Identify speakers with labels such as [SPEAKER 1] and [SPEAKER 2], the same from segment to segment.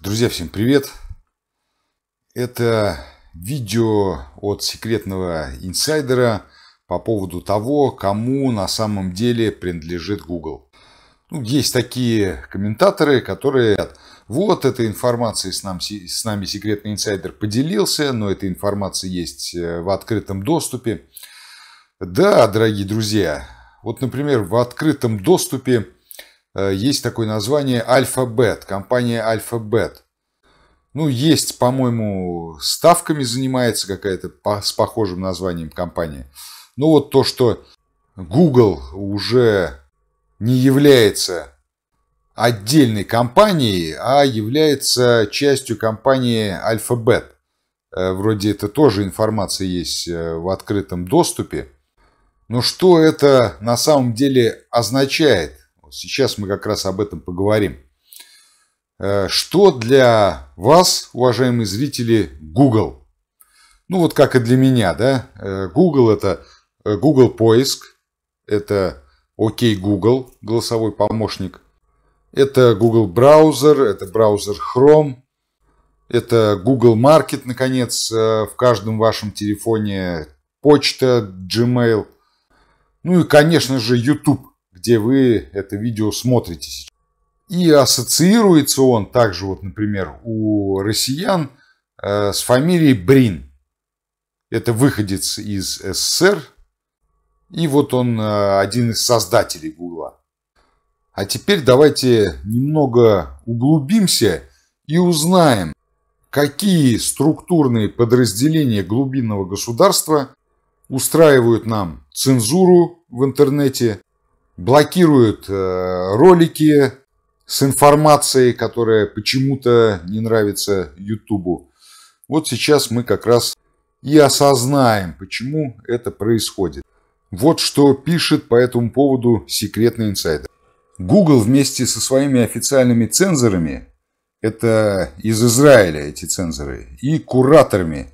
[SPEAKER 1] Друзья, всем привет! Это видео от секретного инсайдера по поводу того, кому на самом деле принадлежит Google. Ну, есть такие комментаторы, которые говорят, вот эта информация с, нам, с нами секретный инсайдер поделился, но эта информация есть э, в открытом доступе. Да, дорогие друзья, вот, например, в открытом доступе Э, есть такое название Alphabet, компания Alphabet. Ну, есть, по-моему, ставками занимается какая-то с похожим названием компания. Ну, вот то, что Google уже не является отдельной компанией, а является частью компании Alphabet. Э, вроде это тоже информация есть э, в открытом доступе. Но что это на самом деле означает? Сейчас мы как раз об этом поговорим. Э, что для вас, уважаемые зрители, Google? Ну вот как и для меня, да? Э, Google это э, Google поиск, это ОК Google, голосовой помощник. Это Google браузер, это браузер Chrome, это Google Market, наконец, в каждом вашем телефоне почта, Gmail. Ну и, конечно же, YouTube где вы это видео смотрите И ассоциируется он также, вот, например, у россиян э, с фамилией Брин. Это выходец из СССР. И вот он э, один из создателей Гугла. А теперь давайте немного углубимся и узнаем, какие структурные подразделения глубинного государства устраивают нам цензуру в интернете, блокируют э, ролики с информацией, которая почему-то не нравится Ютубу. Вот сейчас мы как раз и осознаем, почему это происходит. Вот что пишет по этому поводу секретный инсайдер. Google вместе со своими официальными цензорами, это из Израиля эти цензоры, и кураторами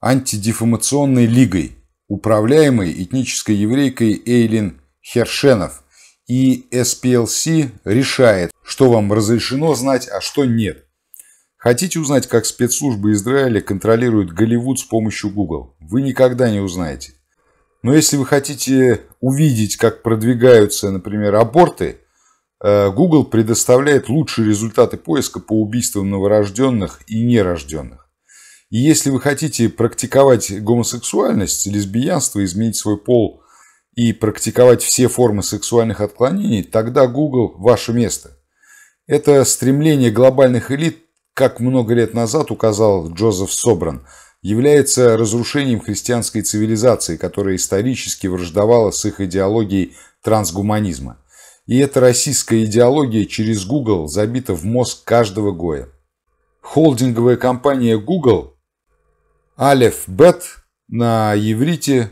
[SPEAKER 1] антидефамационной лигой, управляемой этнической еврейкой Эйлин Хершенов, и SPLC решает, что вам разрешено знать, а что нет. Хотите узнать, как спецслужбы Израиля контролируют Голливуд с помощью Google? Вы никогда не узнаете. Но если вы хотите увидеть, как продвигаются, например, аборты, э, Google предоставляет лучшие результаты поиска по убийствам новорожденных и нерожденных. И если вы хотите практиковать гомосексуальность, лесбиянство, изменить свой пол и практиковать все формы сексуальных отклонений, тогда Google – ваше место. Это стремление глобальных элит, как много лет назад указал Джозеф Собран, является разрушением христианской цивилизации, которая исторически враждовала с их идеологией трансгуманизма. И эта российская идеология через Google забита в мозг каждого Гоя. Холдинговая компания Google Алеф Бет на иврите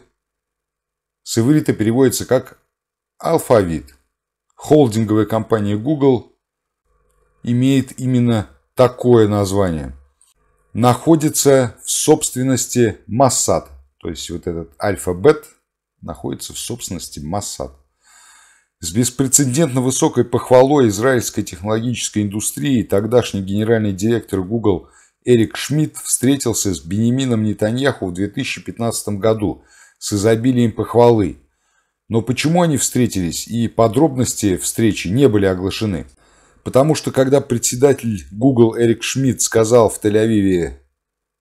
[SPEAKER 1] с иврита переводится как «алфавит». Холдинговая компания Google имеет именно такое название. Находится в собственности Массад, то есть вот этот альфабет находится в собственности Массад. С беспрецедентно высокой похвалой израильской технологической индустрии тогдашний генеральный директор Google Эрик Шмидт встретился с Бенемином Нетаньяху в 2015 году – с изобилием похвалы. Но почему они встретились и подробности встречи не были оглашены? Потому что когда председатель Google Эрик Шмидт сказал в Тель-Авиве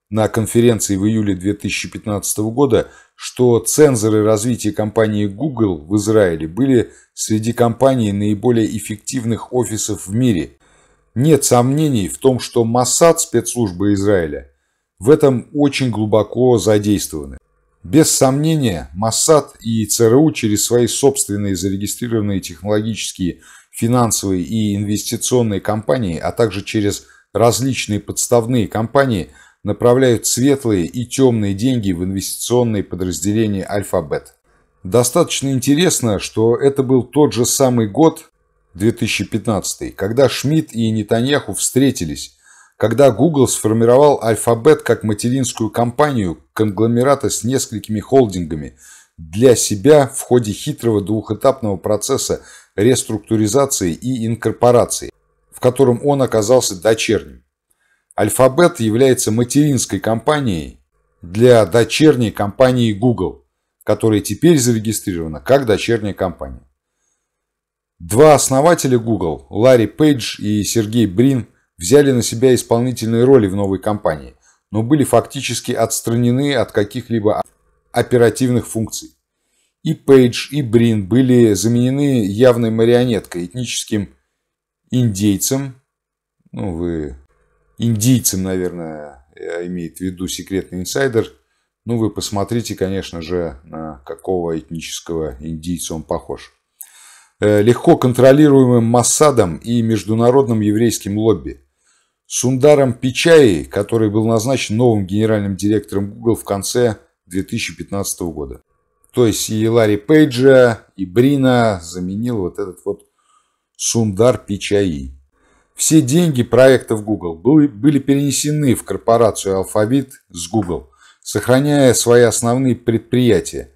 [SPEAKER 1] на конференции в июле 2015 года, что цензоры развития компании Google в Израиле были среди компаний наиболее эффективных офисов в мире. Нет сомнений в том, что Моссад спецслужбы Израиля в этом очень глубоко задействованы. Без сомнения, Моссад и ЦРУ через свои собственные зарегистрированные технологические, финансовые и инвестиционные компании, а также через различные подставные компании направляют светлые и темные деньги в инвестиционные подразделения «Альфабет». Достаточно интересно, что это был тот же самый год, 2015, когда Шмидт и Нетаньяху встретились, когда Google сформировал Alphabet как материнскую компанию конгломерата с несколькими холдингами для себя в ходе хитрого двухэтапного процесса реструктуризации и инкорпорации, в котором он оказался дочерним. Alphabet является материнской компанией для дочерней компании Google, которая теперь зарегистрирована как дочерняя компания. Два основателя Google, Ларри Пейдж и Сергей Брин – взяли на себя исполнительные роли в новой компании, но были фактически отстранены от каких-либо оперативных функций. И Пейдж, и Брин были заменены явной марионеткой, этническим индейцем, ну вы, индийцем, наверное, имеет в виду секретный инсайдер, ну вы посмотрите, конечно же, на какого этнического индийца он похож. Э, легко контролируемым Массадом и международным еврейским лобби – Сундаром Пичаи, который был назначен новым генеральным директором Google в конце 2015 года. То есть и Ларри Пейджа, и Брина заменил вот этот вот Сундар Пичаи. Все деньги проектов Google были перенесены в корпорацию Alphabet с Google, сохраняя свои основные предприятия.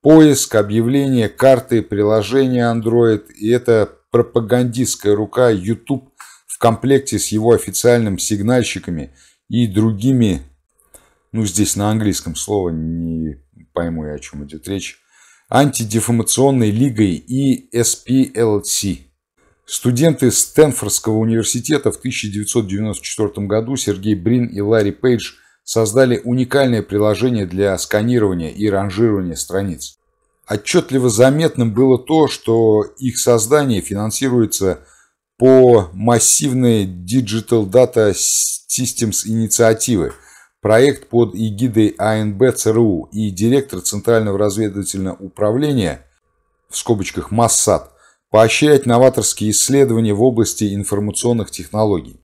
[SPEAKER 1] Поиск, объявления, карты, приложения Android и это пропагандистская рука YouTube комплекте с его официальным сигнальщиками и другими, ну здесь на английском слово, не пойму я о чем идет речь, антидеформационной лигой и SPLC. Студенты Стэнфордского университета в 1994 году Сергей Брин и Ларри Пейдж создали уникальное приложение для сканирования и ранжирования страниц. Отчетливо заметным было то, что их создание финансируется по массивной Digital Data Systems инициативы, проект под эгидой АНБ ЦРУ и директор Центрального разведывательного управления в скобочках МАССАД поощрять новаторские исследования в области информационных технологий.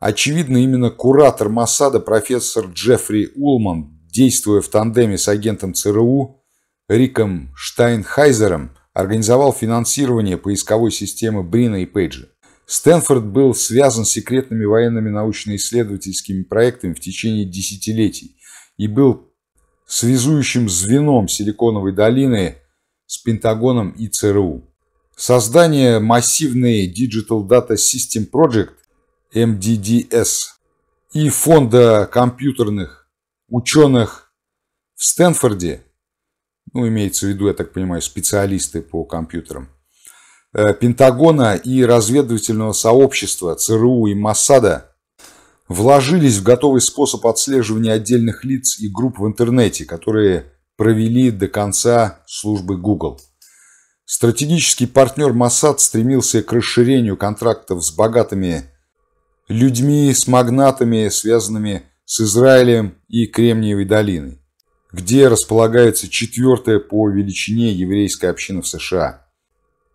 [SPEAKER 1] Очевидно, именно куратор Массада профессор Джеффри Улман, действуя в тандеме с агентом ЦРУ Риком Штайнхайзером, организовал финансирование поисковой системы Брина и Пейджа. Стэнфорд был связан с секретными военными научно-исследовательскими проектами в течение десятилетий и был связующим звеном Силиконовой долины с Пентагоном и ЦРУ. Создание массивной Digital Data System Project MDDS и фонда компьютерных ученых в Стэнфорде, ну, имеется в виду, я так понимаю, специалисты по компьютерам, Э, Пентагона и разведывательного сообщества ЦРУ и Моссада вложились в готовый способ отслеживания отдельных лиц и групп в интернете, которые провели до конца службы Google. Стратегический партнер Моссад стремился к расширению контрактов с богатыми людьми, с магнатами, связанными с Израилем и Кремниевой долиной, где располагается четвертая по величине еврейская община в США –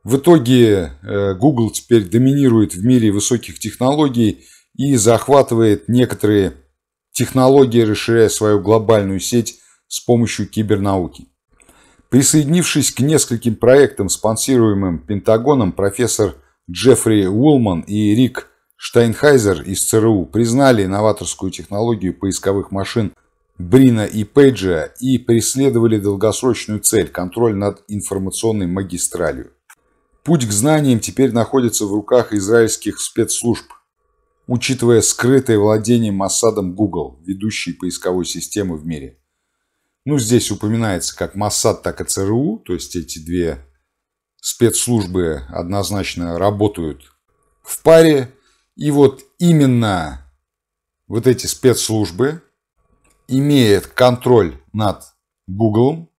[SPEAKER 1] в итоге э, Google теперь доминирует в мире высоких технологий и захватывает некоторые технологии, расширяя свою глобальную сеть с помощью кибернауки. Присоединившись к нескольким проектам, спонсируемым Пентагоном, профессор Джеффри Уолман и Рик Штайнхайзер из ЦРУ признали новаторскую технологию поисковых машин Брина и Пейджа и преследовали долгосрочную цель – контроль над информационной магистралью. Путь к знаниям теперь находится в руках израильских спецслужб, учитывая скрытое владение Массадом Google, ведущей поисковой системы в мире. Ну, здесь упоминается как Моссад, так и ЦРУ, то есть эти две спецслужбы однозначно работают в паре. И вот именно вот эти спецслужбы имеют контроль над Google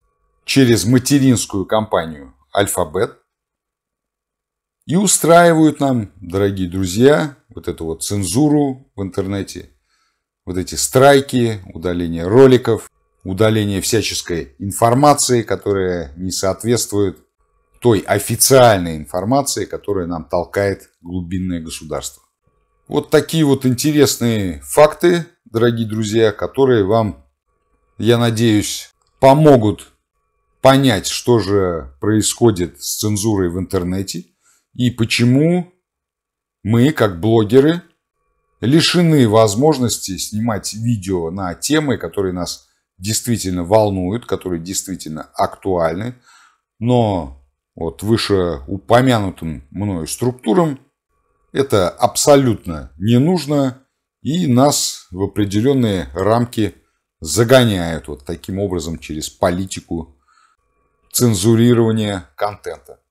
[SPEAKER 1] через материнскую компанию Alphabet, и устраивают нам, дорогие друзья, вот эту вот цензуру в интернете, вот эти страйки, удаление роликов, удаление всяческой информации, которая не соответствует той официальной информации, которая нам толкает глубинное государство. Вот такие вот интересные факты, дорогие друзья, которые вам, я надеюсь, помогут понять, что же происходит с цензурой в интернете – и почему мы, как блогеры, лишены возможности снимать видео на темы, которые нас действительно волнуют, которые действительно актуальны, но вот выше упомянутым мною структурам это абсолютно не нужно и нас в определенные рамки загоняют вот таким образом через политику цензурирования контента.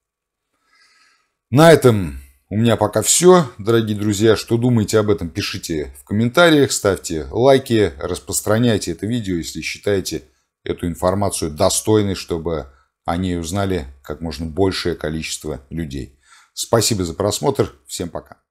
[SPEAKER 1] На этом у меня пока все. Дорогие друзья, что думаете об этом, пишите в комментариях, ставьте лайки, распространяйте это видео, если считаете эту информацию достойной, чтобы о ней узнали как можно большее количество людей. Спасибо за просмотр. Всем пока.